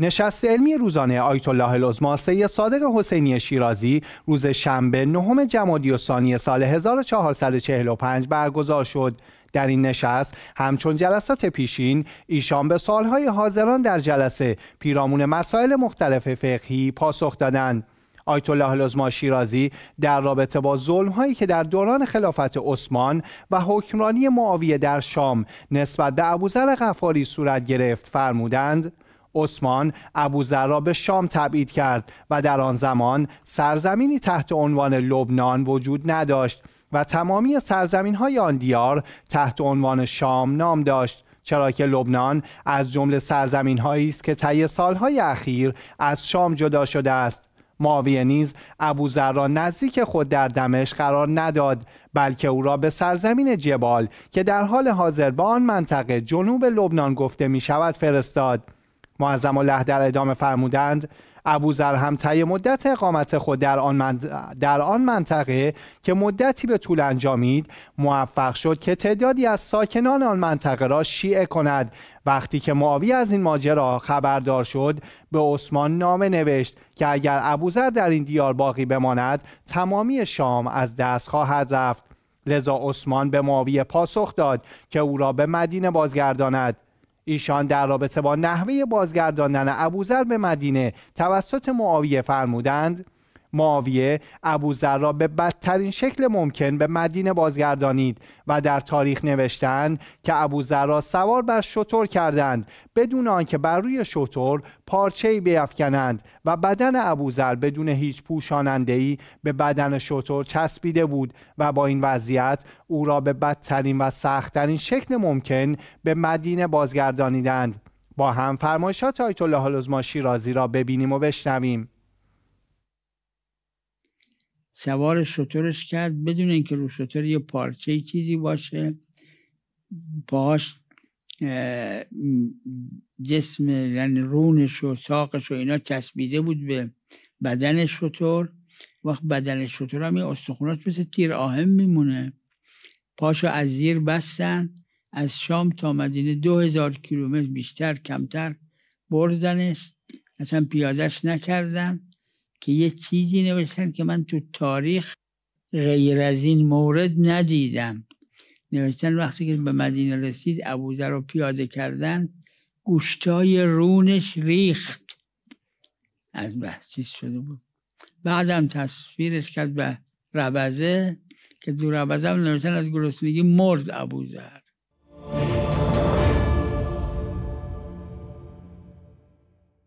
نشست علمی روزانه آیت الله العظما صادق حسینی شیرازی روز شنبه نهم جمادی الثانی سال 1445 برگزار شد در این نشست همچون جلسات پیشین ایشان به سالهای حاضران در جلسه پیرامون مسائل مختلف فقهی پاسخ دادند آیت الله شیرازی در رابطه با ظلم هایی که در دوران خلافت عثمان و حکمرانی معاویه در شام نسبت به ابوذر غفاری صورت گرفت فرمودند عثمان ابوذر را به شام تبعید کرد و در آن زمان سرزمینی تحت عنوان لبنان وجود نداشت و تمامی سرزمین های آن دیار تحت عنوان شام نام داشت چرا که لبنان از جمله سرزمین هایی است که طی سالهای اخیر از شام جدا شده است معاویه نیز ابوذر را نزدیک خود در دمشق قرار نداد بلکه او را به سرزمین جبال که در حال حاضر به آن منطقه جنوب لبنان گفته می شود فرستاد معظم الله در ادامه فرمودند ابوذر هم طی مدت اقامت خود در آن, در آن منطقه که مدتی به طول انجامید موفق شد که تعدادی از ساکنان آن منطقه را شیعه کند وقتی که معاویه از این ماجرا خبردار شد به عثمان نامه نوشت که اگر ابوذر در این دیار باقی بماند تمامی شام از دست خواهد رفت لذا عثمان به معاویه پاسخ داد که او را به مدینه بازگرداند ایشان در رابطه با نحوه بازگرداندن ابوذر به مدینه توسط معاویه فرمودند معاویه ابوذر را به بدترین شکل ممکن به مدینه بازگردانید و در تاریخ نوشتند که ابوذر را سوار بر شطور کردند بدون آنکه بر روی پارچه پارچه‌ای بیفکنند و بدن ابوذر بدون هیچ پوشاننده‌ای به بدن شطور چسبیده بود و با این وضعیت او را به بدترین و سختترین شکل ممکن به مدینه بازگردانیدند با هم فرمایشات آیت الله العظما شیرازی را ببینیم و بشنویم سوار شطورش کرد بدون اینکه رو شطور یه پارچه چیزی باشه پاش جسم یعنی رونش و ساقش و اینا چسبیده بود به بدن شطور وقت بدن شطور هم یه استخونات مثل تیر آهم میمونه پاشو از زیر بستن از شام تا مدینه دو هزار کیلومتر بیشتر کمتر بردنش اصلا پیادش نکردن که یه چیزی نوشتن که من تو تاریخ غیر از این مورد ندیدم نوشتن وقتی که به مدینه رسید ابوذر رو پیاده کردن گوشتای رونش ریخت از بحثیز شده بود بعدم تصویرش کرد به ربزه که دو ربزه نوشتن از گرسنگی مرد ابوذر